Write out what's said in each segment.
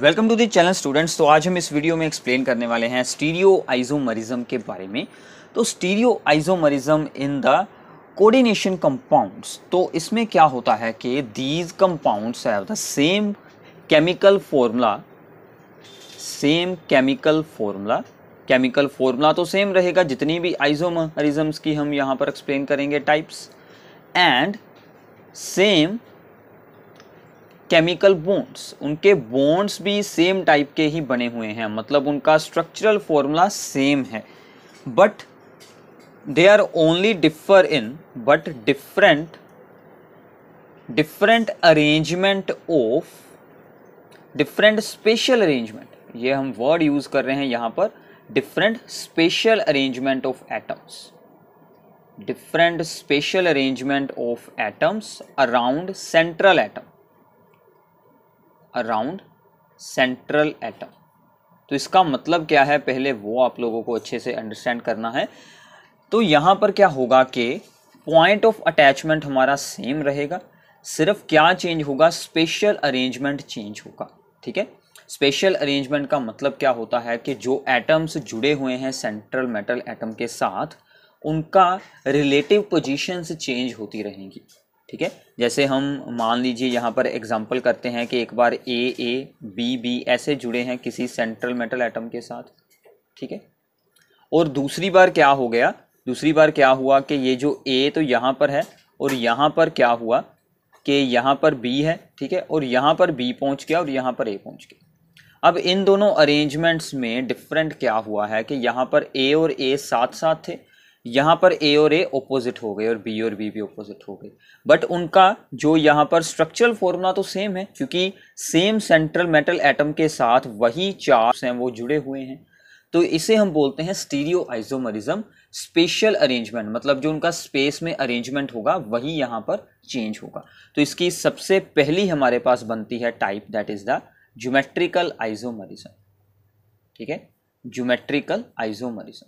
welcome to the channel students तो आज हम इस वीडियो में एक्सप्लेन करने वाले हैं स्टीरियो आइजोमरिज्म के बारे में तो stereo isomerism in the coordination compounds तो इसमें क्या होता है कि these compounds have the same chemical formula same chemical formula chemical formula तो सेम रहेगा जितनी भी आइजोमरिजम्स की हम यहाँ पर एक्सप्लेन करेंगे types and same chemical bonds उनके बोन्स भी सेम टाइप के ही बने हुए हैं मतलब उनका स्ट्रक्चरल फॉर्मूला सेम है but they are only differ in but different different arrangement of different spatial arrangement ये हम वर्ड यूज़ कर रहे हैं यहाँ पर different spatial arrangement of atoms different spatial arrangement of atoms around central atom around central atom तो इसका मतलब क्या है पहले वो आप लोगों को अच्छे से अंडरस्टैंड करना है तो यहाँ पर क्या होगा कि पॉइंट ऑफ अटैचमेंट हमारा सेम रहेगा सिर्फ क्या चेंज होगा स्पेशल अरेंजमेंट चेंज होगा ठीक है स्पेशल अरेंजमेंट का मतलब क्या होता है कि जो एटम्स जुड़े हुए हैं सेंट्रल मेटल एटम के साथ उनका रिलेटिव पोजीशंस चेंज होती रहेंगी ठीक है जैसे हम मान लीजिए यहाँ पर एग्जाम्पल करते हैं कि एक बार ए ए बी बी ऐसे जुड़े हैं किसी सेंट्रल मेटल एटम के साथ ठीक है और दूसरी बार क्या हो गया दूसरी बार क्या हुआ कि ये जो ए तो यहाँ पर है और यहाँ पर क्या हुआ कि यहाँ पर बी है ठीक है और यहाँ पर बी पहुँच गया और यहाँ पर ए पहुँच गया अब इन दोनों अरेंजमेंट्स में डिफरेंट क्या हुआ है कि यहाँ पर ए और ए साथ साथ थे यहाँ पर ए और ए ओपोजिट हो गए और बी और बी भी ओपोजिट हो गए बट उनका जो यहाँ पर स्ट्रक्चरल फॉर्मूला तो सेम है क्योंकि सेम सेंट्रल मेटल एटम के साथ वही चार्ज हैं वो जुड़े हुए हैं तो इसे हम बोलते हैं स्टीरियो आइजोमरिज्म स्पेशल अरेंजमेंट मतलब जो उनका स्पेस में अरेंजमेंट होगा वही यहाँ पर चेंज होगा तो इसकी सबसे पहली हमारे पास बनती है type that is the geometrical isomerism ठीक है ज्योमेट्रिकल आइजोमरिज्म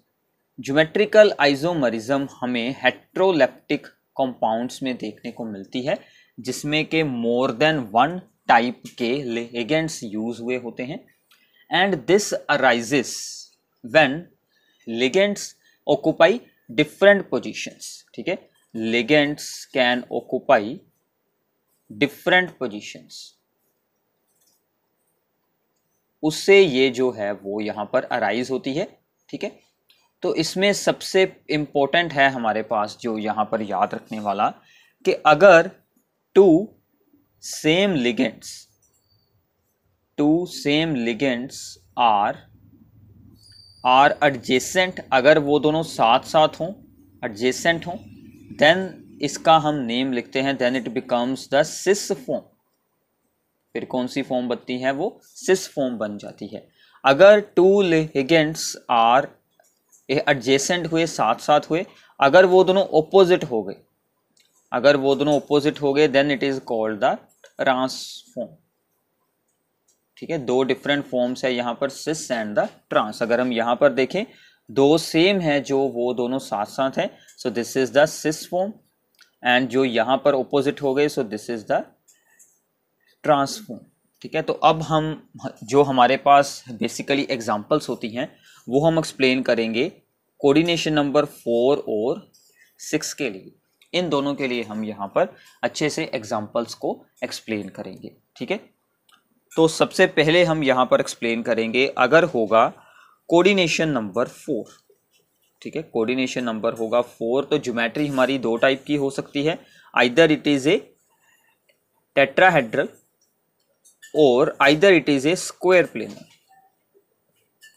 ज्योमेट्रिकल आइजोमरिज्म हमें हेट्रोलेप्टिक कंपाउंड्स में देखने को मिलती है जिसमें के मोर देन वन टाइप के लिगेंड्स यूज हुए होते हैं and this arises when ligands occupy different positions ठीक है ligands can occupy different positions उससे ये जो है वो यहाँ पर अराइज होती है ठीक है तो इसमें सबसे इम्पोर्टेंट है हमारे पास जो यहाँ पर याद रखने वाला कि अगर two same ligands two same ligands are are adjacent अगर वो दोनों साथ साथ हों एडजेसेंट हों देन इसका हम नेम लिखते हैं then it becomes the cis form फिर कौन सी फॉर्म बनती है वो सिस फॉर्म बन जाती है अगर टू लिगेंड्स आर ये एडजेसेंट हुए साथ साथ हुए अगर वो दोनों ओपोजिट हो गए अगर वो दोनों ओपोजिट हो गए then it is called the trans form ठीक है दो डिफरेंट फॉर्म्स है यहां पर सिस एंड द ट्रांस अगर हम यहां पर देखें दो सेम है जो वो दोनों साथ साथ हैं so this is the cis form and जो यहां पर ओपोजिट हो गए so this is the trans form ठीक है तो अब हम जो हमारे पास बेसिकली एग्जाम्पल्स होती हैं वो हम एक्सप्लेन करेंगे कोऑर्डिनेशन नंबर फोर और सिक्स के लिए इन दोनों के लिए हम यहाँ पर अच्छे से एग्जाम्पल्स को एक्सप्लेन करेंगे ठीक है तो सबसे पहले हम यहाँ पर एक्सप्लेन करेंगे अगर होगा कोऑर्डिनेशन नंबर फोर ठीक है कोऑर्डिनेशन नंबर होगा फोर तो ज्योमेट्री हमारी दो टाइप की हो सकती है either it is a tetrahedral और either it is a square planar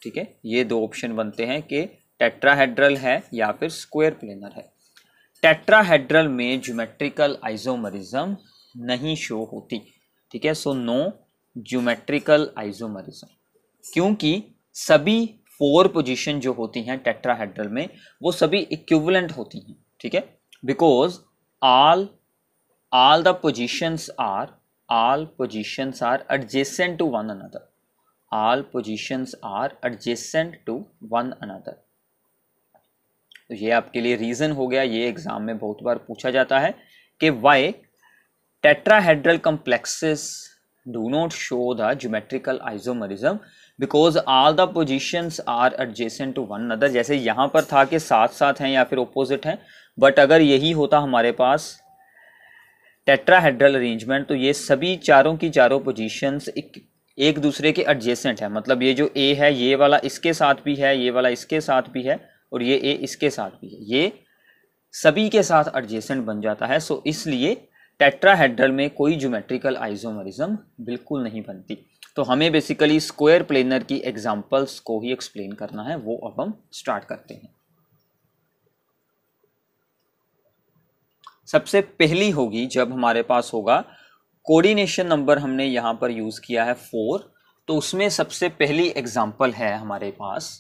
ठीक है ये दो ऑप्शन बनते हैं कि टेट्राहेड्रल है या फिर स्क्वायर प्लेनर है टेट्राहेड्रल में ज्योमेट्रिकल आइजोमरिज्म नहीं शो होती ठीक है सो नो ज्योमेट्रिकल आइजोमरिज्म क्योंकि सभी फोर पोजीशन जो होती हैं टेट्राहेड्रल में वो सभी इक्विवेलेंट होती हैं ठीक है because all all the positions are all positions are adjacent to one another all positions are adjacent to one another तो ये आपके लिए रीजन हो गया ये एग्जाम में बहुत बार पूछा जाता है कि why tetrahedral complexes do not show the geometrical isomerism because all the positions are adjacent to one other जैसे यहां पर था कि साथ साथ हैं या फिर ओपोजिट हैं बट अगर यही होता हमारे पास टेट्राहेड्रल अरेंजमेंट तो ये सभी चारों की चारों पोजिशंस एक दूसरे के एडजेसेंट है मतलब ये जो ए है ये वाला इसके साथ भी है ये वाला इसके साथ भी है और ये ए इसके साथ भी है ये सभी के साथ एडजेसेंट बन जाता है सो इसलिए टेट्राहेड्रल में कोई ज्योमेट्रिकल आइसोमरिज्म बिल्कुल नहीं बनती तो हमें बेसिकली स्क्वायर प्लेनर की एग्जांपल्स को ही एक्सप्लेन करना है वो अब हम स्टार्ट करते हैं सबसे पहली होगी जब हमारे पास होगा कोऑर्डिनेशन नंबर हमने यहाँ पर यूज़ किया है फोर तो उसमें सबसे पहली एग्जाम्पल है हमारे पास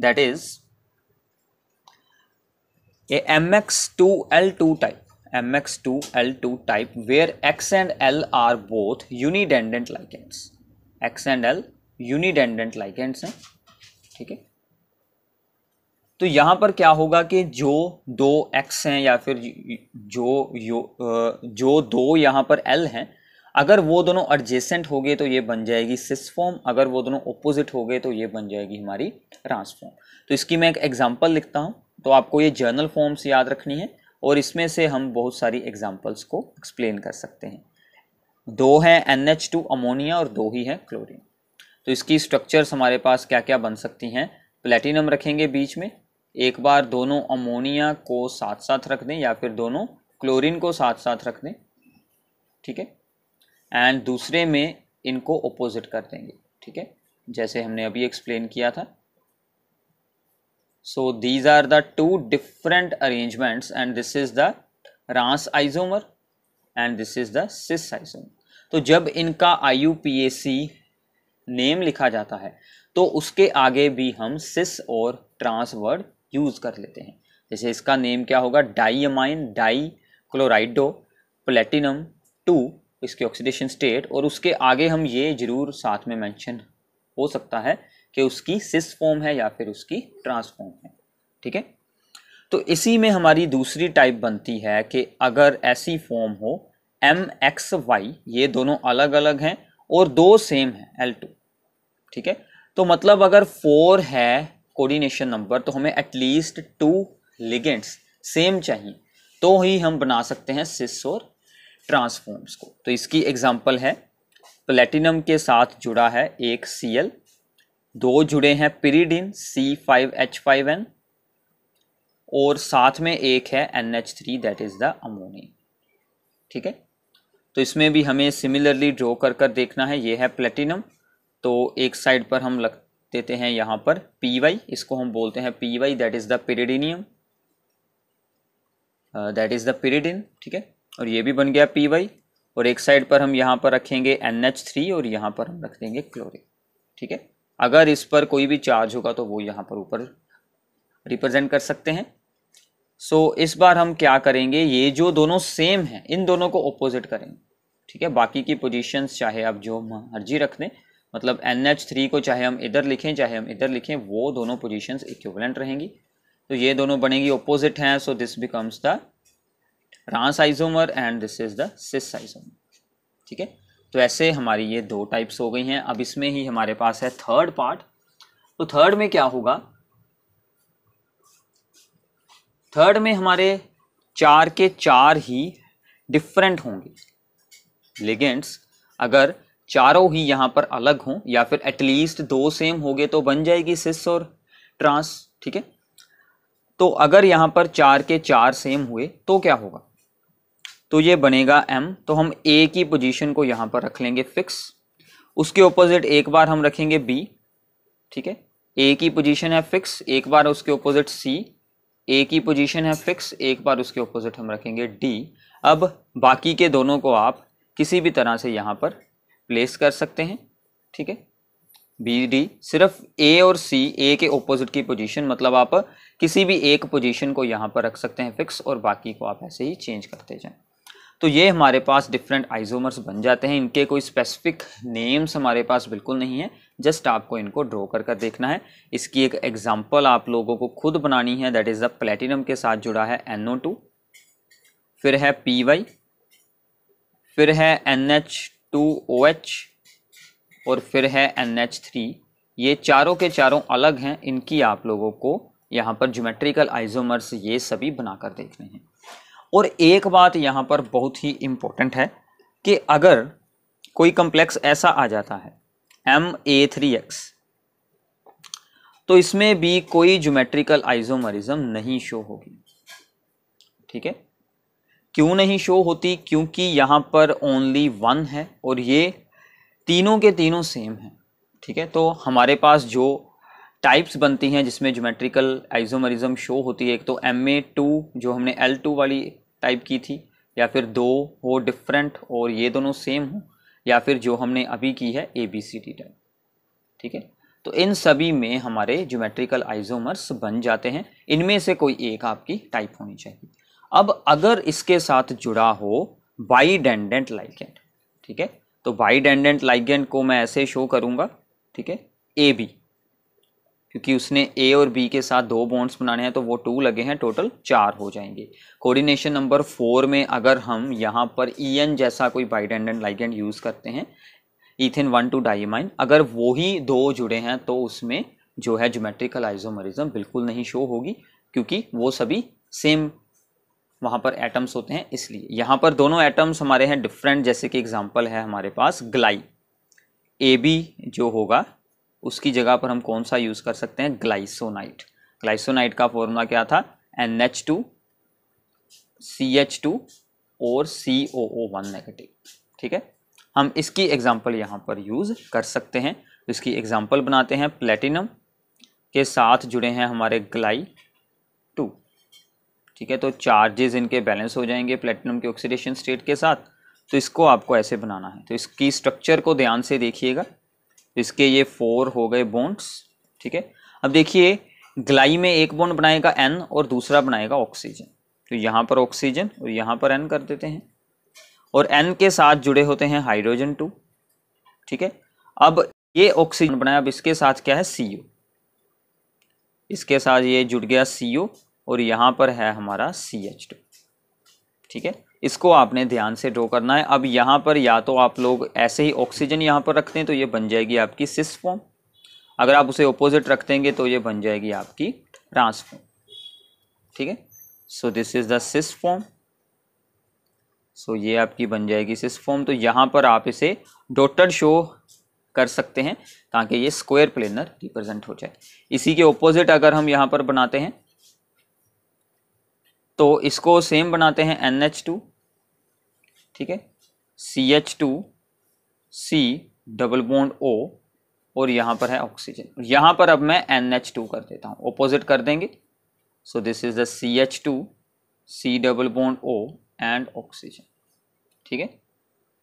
that is a M X two L two type M X two L two type where X and L are both unidentate ligands X and L unidentate ligands हैं ठीक है तो यहाँ पर क्या होगा कि जो दो एक्स हैं या फिर जो यो, जो दो यहाँ पर एल हैं अगर वो दोनों एडजेसेंट हो गए तो ये बन जाएगी सिस फॉर्म अगर वो दोनों ओपोजिट हो गए तो ये बन जाएगी हमारी ट्रांसफॉर्म तो इसकी मैं एक एग्जांपल लिखता हूँ तो आपको ये जर्नल फॉर्म्स याद रखनी है और इसमें से हम बहुत सारी एग्जाम्पल्स को एक्सप्लेन कर सकते हैं दो हैं एन एच टू अमोनिया और दो ही है क्लोरीन तो इसकी स्ट्रक्चर्स हमारे पास क्या क्या बन सकती हैं प्लेटिनम रखेंगे बीच में एक बार दोनों अमोनिया को साथ साथ रख दें या फिर दोनों क्लोरीन को साथ साथ रख दें ठीक है एंड दूसरे में इनको ओपोजिट कर देंगे ठीक है जैसे हमने अभी एक्सप्लेन किया था so these are the two different arrangements and this is the trans isomer and this is the cis isomer तो जब इनका आई नेम लिखा जाता है तो उसके आगे भी हम सिस और ट्रांस वर्ड यूज़ कर लेते हैं जैसे इसका नेम क्या होगा diammine dichlorido platinum two इसके ऑक्सीडेशन स्टेट और उसके आगे हम ये जरूर साथ में मेंशन हो सकता है कि उसकी सिस फॉर्म है या फिर उसकी ट्रांसफॉर्म है ठीक है तो इसी में हमारी दूसरी टाइप बनती है कि अगर ऐसी फॉर्म हो एम एक्स वाई ये दोनों अलग अलग हैं और दो सेम हैं एल टू ठीक है तो मतलब अगर फोर है कोऑर्डिनेशन नंबर तो हमें एटलीस्ट टू लिगेंड्स सेम चाहिए तो ही हम बना सकते हैं सिस और ट्रांसफॉर्म्स को तो इसकी एग्जांपल है प्लेटिनम के साथ जुड़ा है एक सी एल दो जुड़े हैं pyridine C five H five N और साथ में एक है N H three that is the ammonia ठीक है तो इसमें भी हमें सिमिलरली ड्रॉ कर कर देखना है ये है प्लेटिनम तो एक साइड पर हम लग देते हैं यहाँ पर पी वाई इसको हम बोलते हैं P Y that is the pyridinium that is the pyridine ठीक है और ये भी बन गया पी वाई और एक साइड पर हम यहाँ पर रखेंगे एन एच थ्री और यहाँ पर हम रख देंगे क्लोरिन ठीक है अगर इस पर कोई भी चार्ज होगा तो वो यहाँ पर ऊपर रिप्रेजेंट कर सकते हैं सो so, इस बार हम क्या करेंगे ये जो दोनों सेम हैं इन दोनों को ऑपोजिट करेंगे ठीक है बाकी की पोजीशंस चाहे आप जो मर्जी रख दें मतलब एन एच थ्री को चाहे हम इधर लिखें चाहे हम इधर लिखें वो दोनों पोजिशन इक्विवेलेंट रहेंगी तो ये दोनों बनेगी ऑपोजिट हैं so this becomes the trans isomer and this is the cis isomer ठीक है तो ऐसे हमारी ये दो टाइप्स हो गई हैं अब इसमें ही हमारे पास है थर्ड पार्ट तो थर्ड में क्या होगा थर्ड में हमारे चार के चार ही डिफरेंट होंगे लिगेंड्स अगर चारों ही यहाँ पर अलग हों या फिर एटलीस्ट दो सेम हो गए तो बन जाएगी सिस और ट्रांस ठीक है तो अगर यहाँ पर चार के चार सेम हुए तो क्या होगा तो ये बनेगा एम तो हम ए की पोजीशन को यहाँ पर रख लेंगे फिक्स उसके ऑपोजिट एक बार हम रखेंगे बी ठीक है ए की पोजीशन है फिक्स एक बार उसके ऑपोजिट सी ए की पोजीशन है फिक्स एक बार उसके ऑपोजिट हम रखेंगे डी अब बाकी के दोनों को आप किसी भी तरह से यहाँ पर प्लेस कर सकते हैं ठीक है बी डी सिर्फ ए और सी ए के ऑपोजिट की पोजीशन मतलब आप किसी भी एक पोजीशन को यहाँ पर रख सकते हैं फिक्स और बाकी को आप ऐसे ही चेंज करते जाएं तो ये हमारे पास डिफरेंट आइजोमर्स बन जाते हैं इनके कोई स्पेसिफिक नेम्स हमारे पास बिल्कुल नहीं है जस्ट आपको इनको ड्रॉ कर कर देखना है इसकी एक एग्जाम्पल आप लोगों को खुद बनानी है दैट इज़ द प्लेटिनम के साथ जुड़ा है एन फिर है पी वाई फिर है N H two O H और फिर है एन एच थ्री ये चारों के चारों अलग हैं इनकी आप लोगों को यहाँ पर ज्योमेट्रिकल आइसोमर्स ये सभी बनाकर देखने हैं और एक बात यहाँ पर बहुत ही इम्पोर्टेंट है कि अगर कोई कम्प्लेक्स ऐसा आ जाता है एम ए थ्री एक्स तो इसमें भी कोई ज्योमेट्रिकल आइसोमरिज्म नहीं शो होगी ठीक है क्यों नहीं शो होती क्योंकि यहाँ पर ओनली वन है और ये तीनों के तीनों सेम हैं ठीक है तो हमारे पास जो टाइप्स बनती हैं जिसमें जोमेट्रिकल आइजोमरिज्म शो होती है एक तो एम ए टू जो हमने एल टू वाली टाइप की थी या फिर दो हो डिफरेंट और ये दोनों सेम हो या फिर जो हमने अभी की है A B C T type ठीक है तो इन सभी में हमारे जोमेट्रिकल आइजोमर्स बन जाते हैं इनमें से कोई एक आपकी टाइप होनी चाहिए अब अगर इसके साथ जुड़ा हो बाईडेंडेंट लाइगेंड ठीक है तो बाईडेंडेंट लाइगेंड को मैं ऐसे शो करूंगा ठीक है ए बी क्योंकि उसने ए और बी के साथ दो बॉन्ड्स बनाने हैं तो वो टू लगे हैं टोटल चार हो जाएंगे कोऑर्डिनेशन नंबर फोर में अगर हम यहाँ पर ई एन जैसा कोई बाइडेंडेंट लाइगेंड यूज़ करते हैं इथेन वन टू डाइमाइन अगर वो ही दो जुड़े हैं तो उसमें जो है जोमेट्रिकल आइजोमरिज्म बिल्कुल नहीं शो होगी क्योंकि वो सभी सेम वहाँ पर एटम्स होते हैं इसलिए यहाँ पर दोनों एटम्स हमारे हैं डिफरेंट जैसे कि एग्जाम्पल है हमारे पास ग्लाई ए बी जो होगा उसकी जगह पर हम कौन सा यूज़ कर सकते हैं ग्लाइसोनाइट ग्लाइसोनाइट का फॉर्मूला क्या था N H two C H two और सी ओ ओ वन नेगेटिव ठीक है हम इसकी एग्ज़ाम्पल यहाँ पर यूज़ कर सकते हैं इसकी एग्ज़ाम्पल बनाते हैं प्लेटिनम के साथ जुड़े हैं हमारे ग्लाई ठीक है तो चार्जेस इनके बैलेंस हो जाएंगे प्लेटिनम के ऑक्सीडेशन स्टेट के साथ तो इसको आपको ऐसे बनाना है तो इसकी स्ट्रक्चर को ध्यान से देखिएगा इसके ये फोर हो गए बोन्ड्स ठीक है अब देखिए ग्लाई में एक बोन्ड बनाएगा एन और दूसरा बनाएगा ऑक्सीजन तो यहाँ पर ऑक्सीजन और यहाँ पर एन कर देते हैं और एन के साथ जुड़े होते हैं हाइड्रोजन टू ठीक है अब ये ऑक्सीजन बनाया अब इसके साथ क्या है सी इसके साथ ये जुड़ गया सी और यहाँ पर है हमारा सी एच टू ठीक है इसको आपने ध्यान से ड्रॉ करना है अब यहाँ पर या तो आप लोग ऐसे ही ऑक्सीजन यहाँ पर रखते हैं तो ये बन जाएगी आपकी सिस फॉर्म अगर आप उसे ऑपोजिट रख देंगे तो ये बन जाएगी आपकी ट्रांस फॉर्म ठीक है so this is the cis form so ये आपकी बन जाएगी सिस फॉर्म तो यहाँ पर आप इसे डॉटर शो कर सकते हैं ताकि ये स्क्वायर प्लेनर रिप्रेजेंट हो जाए इसी के ऑपोजिट अगर हम यहाँ पर बनाते हैं तो इसको सेम बनाते हैं एन एच टू ठीक है C H two C double bond O और यहाँ पर है ऑक्सीजन यहाँ पर अब मैं एन एच टू कर देता हूँ ओपोजिट कर देंगे so this is the C H two C double bond O and oxygen ठीक है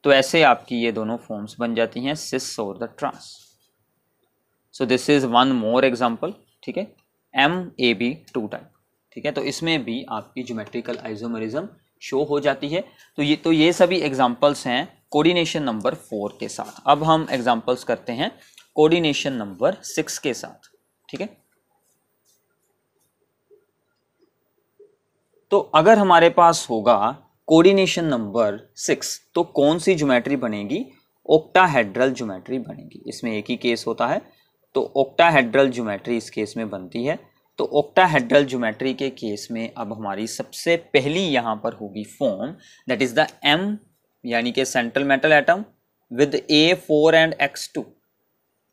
तो ऐसे आपकी ये दोनों फॉर्म्स बन जाती हैं सिस और the trans so this is one more example ठीक है M A B two type ठीक है तो इसमें भी आपकी ज्योमेट्रिकल आइजोमरिज्म शो हो जाती है तो ये तो ये सभी एग्जाम्पल्स हैं कोऑर्डिनेशन नंबर फोर के साथ अब हम एग्जाम्पल्स करते हैं कोऑर्डिनेशन नंबर सिक्स के साथ ठीक है तो अगर हमारे पास होगा कोऑर्डिनेशन नंबर सिक्स तो कौन सी ज्योमेट्री बनेगी ओक्टाहेड्रल ज्योमेट्री बनेगी इसमें एक ही केस होता है तो ओक्टाहेड्रल ज्योमेट्री इस केस में बनती है तो ओक्टाहेड्रल ज्योमेट्री के केस में अब हमारी सबसे पहली यहाँ पर होगी form that is the M यानी कि central metal atom with A four and X two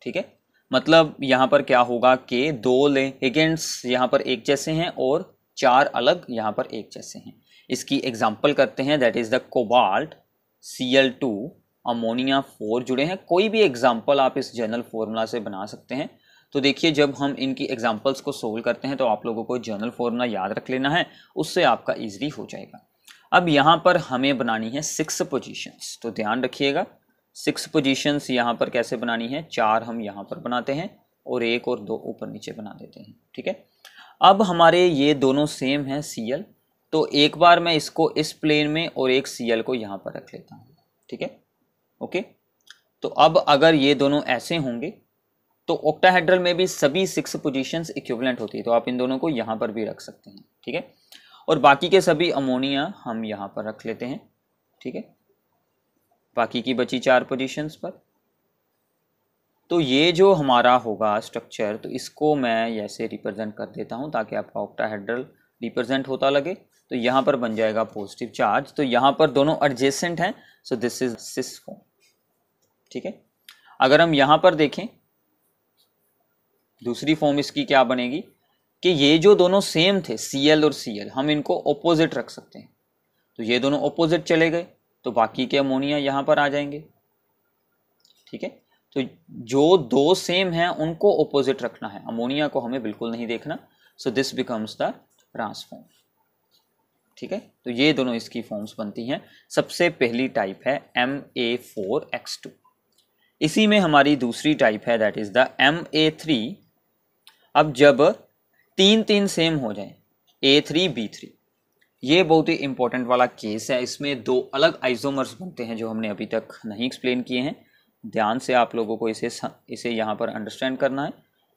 ठीक है मतलब यहाँ पर क्या होगा कि दो लेगेंट्स यहाँ पर एक जैसे हैं और चार अलग यहाँ पर एक जैसे हैं इसकी एग्जाम्पल करते हैं that is the cobalt C L two ammonia four जुड़े हैं कोई भी एग्जाम्पल आप इस जनरल फॉर्मूला से बना सकते हैं तो देखिए जब हम इनकी एग्जाम्पल्स को सोल्व करते हैं तो आप लोगों को जर्नल फॉर्मूला याद रख लेना है उससे आपका ईजिली हो जाएगा अब यहाँ पर हमें बनानी है सिक्स पोजिशंस तो ध्यान रखिएगा सिक्स पोजिशंस यहाँ पर कैसे बनानी है चार हम यहाँ पर बनाते हैं और एक और दो ऊपर नीचे बना देते हैं ठीक है अब हमारे ये दोनों सेम हैं सी एल तो एक बार मैं इसको इस प्लेन में और एक सी एल को यहाँ पर रख लेता हूँ ठीक है ओके तो अब अगर ये दोनों ऐसे होंगे तो ऑक्टाहेड्रल में भी सभी सिक्स पोजीशंस इक्विवेलेंट होती है तो आप इन दोनों को यहाँ पर भी रख सकते हैं ठीक है और बाकी के सभी अमोनिया हम यहाँ पर रख लेते हैं ठीक है बाकी की बची चार पोजीशंस पर तो ये जो हमारा होगा स्ट्रक्चर तो इसको मैं ऐसे रिप्रेजेंट कर देता हूँ ताकि आपका ऑक्टाहेड्रल रिप्रेजेंट होता लगे तो यहाँ पर बन जाएगा पॉजिटिव चार्ज तो यहाँ पर दोनों एडजेसेंट हैं सो दिस इज सिस ठीक है अगर हम यहाँ पर देखें दूसरी फॉर्म इसकी क्या बनेगी कि ये जो दोनों सेम थे सी और सी हम इनको ऑपोजिट रख सकते हैं तो ये दोनों ऑपोजिट चले गए तो बाकी के अमोनिया यहाँ पर आ जाएंगे ठीक है तो जो दो सेम हैं उनको ऑपोजिट रखना है अमोनिया को हमें बिल्कुल नहीं देखना so this becomes the trans form ठीक है तो ये दोनों इसकी फॉर्म्स बनती हैं सबसे पहली टाइप है M A four X two इसी में हमारी दूसरी टाइप है that is the M A three अब जब तीन तीन सेम हो जाए ए थ्री बी थ्री ये बहुत ही इंपॉर्टेंट वाला केस है इसमें दो अलग आइसोमर्स बनते हैं जो हमने अभी तक नहीं एक्सप्लेन किए हैं ध्यान से आप लोगों को इसे इसे यहाँ पर अंडरस्टैंड करना है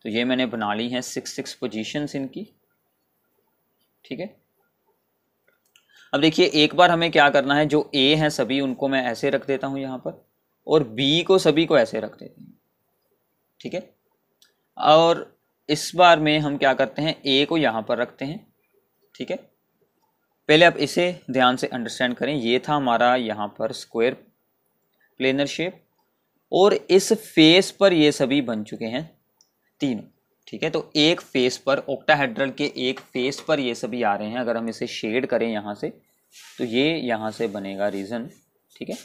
तो ये मैंने बना ली है सिक्स सिक्स पोजीशंस इनकी ठीक है अब देखिए एक बार हमें क्या करना है जो ए हैं सभी उनको मैं ऐसे रख देता हूँ यहाँ पर और बी को सभी को ऐसे रख देते हैं ठीक है और इस बार में हम क्या करते हैं ए को यहाँ पर रखते हैं ठीक है पहले आप इसे ध्यान से अंडरस्टैंड करें ये था हमारा यहाँ पर स्क्वायर प्लेनर शेप और इस फेस पर ये सभी बन चुके हैं तीनों ठीक है तो एक फेस पर ओक्टाहेड्रल के एक फेस पर ये सभी आ रहे हैं अगर हम इसे शेड करें यहाँ से तो ये यहाँ से बनेगा रीज़न ठीक है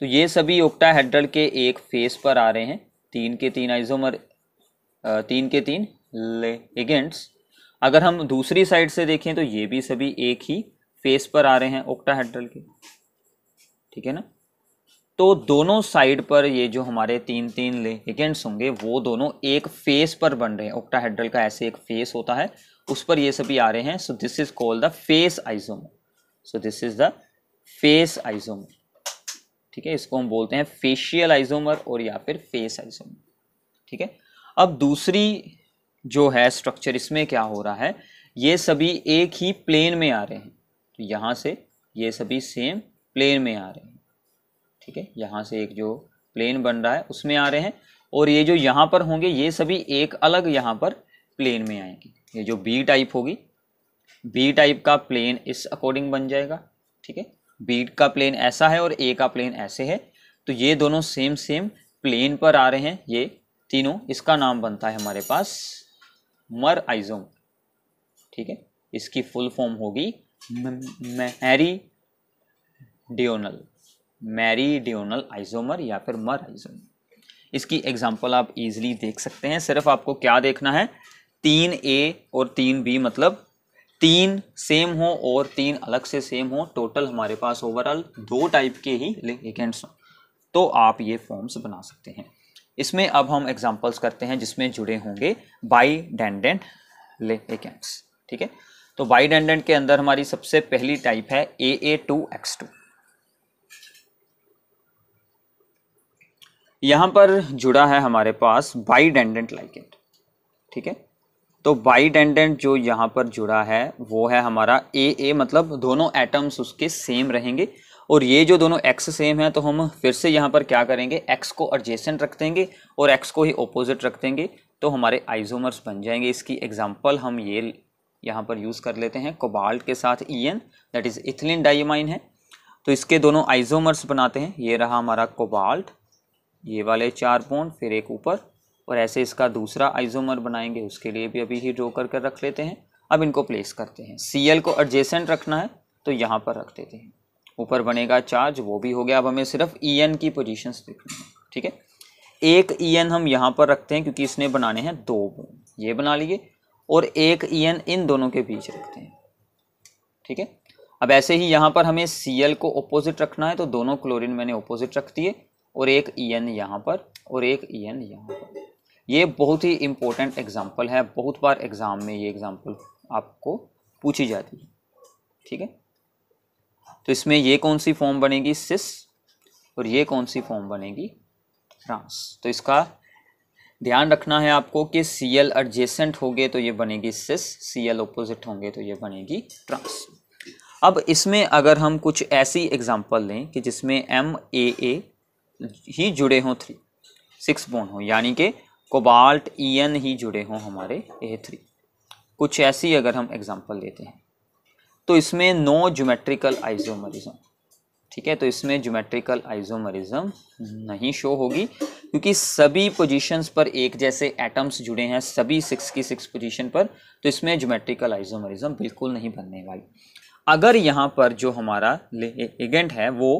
तो ये सभी ओक्टाहेड्रल के एक फेस पर आ रहे हैं तीन के तीन आइजोमर तीन के तीन लेगेंट्स अगर हम दूसरी साइड से देखें तो ये भी सभी एक ही फेस पर आ रहे हैं ओक्टाहेड्रल के ठीक है ना तो दोनों साइड पर ये जो हमारे तीन तीन लेगेंट्स होंगे वो दोनों एक फेस पर बन रहे हैं ओक्टाहेड्रल का ऐसे एक फेस होता है उस पर ये सभी आ रहे हैं so this is called the fac isomer so this is the fac isomer ठीक है इसको हम बोलते हैं फेशियल आइजोमर और या फिर फेस आइजोमर ठीक है अब दूसरी जो है स्ट्रक्चर इसमें क्या हो रहा है ये सभी एक ही प्लेन में आ रहे हैं तो यहाँ से ये सभी सेम प्लेन में आ रहे हैं ठीक है यहाँ से एक जो प्लेन बन रहा है उसमें आ रहे हैं और ये जो यहाँ पर होंगे ये सभी एक अलग यहाँ पर प्लेन में आएंगे ये जो बी टाइप होगी बी टाइप का प्लेन इस अकॉर्डिंग बन जाएगा ठीक है बी का प्लेन ऐसा है और ए का प्लेन ऐसे है तो ये दोनों सेम सेम प्लेन पर आ रहे हैं ये तीनों इसका नाम बनता है हमारे पास मर आइजोम ठीक है इसकी फुल फॉर्म होगी meridional meridional isomer या फिर मर आइजोम इसकी एग्जाम्पल आप इजीली देख सकते हैं सिर्फ आपको क्या देखना है तीन ए और तीन बी मतलब तीन सेम हो और तीन अलग से सेम हो टोटल हमारे पास ओवरऑल दो टाइप के ही लिगेंड्स हो तो आप ये फॉर्म्स बना सकते हैं इसमें अब हम एग्जाम्पल्स करते हैं जिसमें जुड़े होंगे बाई डेंडेंट लेकेंट्स ठीक है तो बाई डेंडेंट के अंदर हमारी सबसे पहली टाइप है A A two X two यहां पर जुड़ा है हमारे पास बाई डेंडेंट लाइकेंट ठीक है तो बाई डेंडेंट जो यहां पर जुड़ा है वो है हमारा ए ए मतलब दोनों एटम्स उसके सेम रहेंगे और ये जो दोनों एक्स सेम है तो हम फिर से यहाँ पर क्या करेंगे एक्स को एडजेसेंट रख देंगे और एक्स को ही ऑपोजिट रख देंगे तो हमारे आइजोमर्स बन जाएंगे इसकी एग्जाम्पल हम ये यहाँ पर यूज़ कर लेते हैं कोबाल्ट के साथ E N that is ethylene diamine है तो इसके दोनों आइजोमर्स बनाते हैं ये रहा हमारा कोबाल्ट ये वाले चार पॉन्ड फिर एक ऊपर और ऐसे इसका दूसरा आइजोमर बनाएंगे उसके लिए भी अभी ही ड्रो कर कर रख लेते हैं अब इनको प्लेस करते हैं सी को एडजेसेंट रखना है तो यहाँ पर रख देते हैं ऊपर बनेगा चार्ज वो भी हो गया अब हमें सिर्फ ई एन की पोजिशन देखनी है ठीक है एक ई एन हम यहाँ पर रखते हैं क्योंकि इसने बनाने हैं दो ये बना लिए और एक ई एन इन दोनों के बीच रखते हैं ठीक है अब ऐसे ही यहाँ पर हमें सी एल को ओपोजिट रखना है तो दोनों क्लोरिन मैंने ऑपोजिट रख दिए और एक ई एन यहाँ पर और एक ई एन यहाँ पर ये बहुत ही इम्पोर्टेंट एग्जाम्पल है बहुत बार एग्ज़ाम में ये एग्ज़ाम्पल आपको पूछी जाती है ठीक है तो इसमें ये कौन सी फॉर्म बनेगी सिस और ये कौन सी फॉर्म बनेगी ट्रांस तो इसका ध्यान रखना है आपको कि सी एल एडजेसेंट होंगे तो ये बनेगी सिस सी एल ओपोजिट होंगे तो ये बनेगी ट्रांस अब इसमें अगर हम कुछ ऐसी एग्जांपल लें कि जिसमें एम ए ए ही जुड़े हों थ्री सिक्स बोन हो यानी कि कोबाल्ट ई एन ही जुड़े हों हमारे ए थ्री कुछ ऐसी अगर हम एग्जांपल लेते हैं तो इसमें नो ज्योमेट्रिकल आइजोमरिज्म ठीक है तो इसमें ज्योमेट्रिकल आइजोमरिज्म नहीं शो होगी क्योंकि सभी पोजीशंस पर एक जैसे एटम्स जुड़े हैं सभी सिक्स की सिक्स पोजीशन पर तो इसमें ज्योमेट्रिकल आइजोमरिज्म बिल्कुल नहीं बनने वाली अगर यहाँ पर जो हमारा एगेंट है वो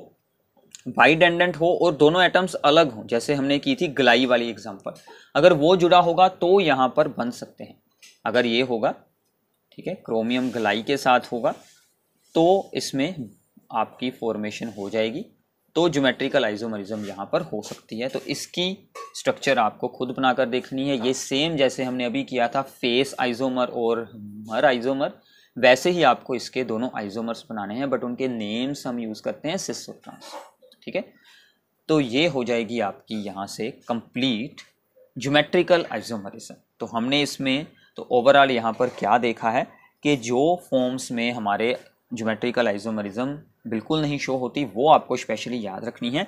बाइडेंडेंट हो और दोनों एटम्स अलग हों जैसे हमने की थी ग्लाई वाली एग्जाम्पल अगर वो जुड़ा होगा तो यहाँ पर बन सकते हैं अगर ये होगा ठीक है क्रोमियम गलाई के साथ होगा तो इसमें आपकी फॉर्मेशन हो जाएगी तो ज्योमेट्रिकल आइजोमरिज्म यहाँ पर हो सकती है तो इसकी स्ट्रक्चर आपको खुद बनाकर देखनी है ये सेम जैसे हमने अभी किया था फेस आइजोमर और मर आइजोमर वैसे ही आपको इसके दोनों आइजोमर्स बनाने हैं बट उनके नेम्स हम यूज़ करते हैं सिस ट्रांस ठीक है तो ये हो जाएगी आपकी यहाँ से कंप्लीट ज्योमेट्रिकल आइजोमरिज्म तो हमने इसमें तो ओवरऑल यहाँ पर क्या देखा है कि जो फॉर्म्स में हमारे जोमेट्रिकल आइजोमरिज्म बिल्कुल नहीं शो होती वो आपको स्पेशली याद रखनी है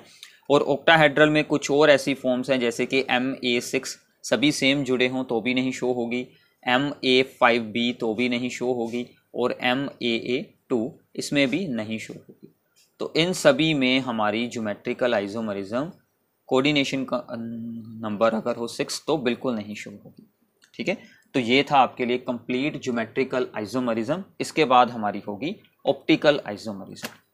और ओक्टाहेड्रल में कुछ और ऐसी फॉर्म्स हैं जैसे कि एम ए सिक्स सभी सेम जुड़े हों तो भी नहीं शो होगी एम ए फाइव बी तो भी नहीं शो होगी और एम ए ए टू इसमें भी नहीं शो होगी तो इन सभी में हमारी जोमेट्रिकल आइजोमरिज्म कोऑर्डिनेशन का नंबर अं, अगर हो सिक्स तो बिल्कुल नहीं शो होगी ठीक है तो ये था आपके लिए कंप्लीट ज्योमेट्रिकल आइजोमरिज्म इसके बाद हमारी होगी ऑप्टिकल आइजोमरिज्म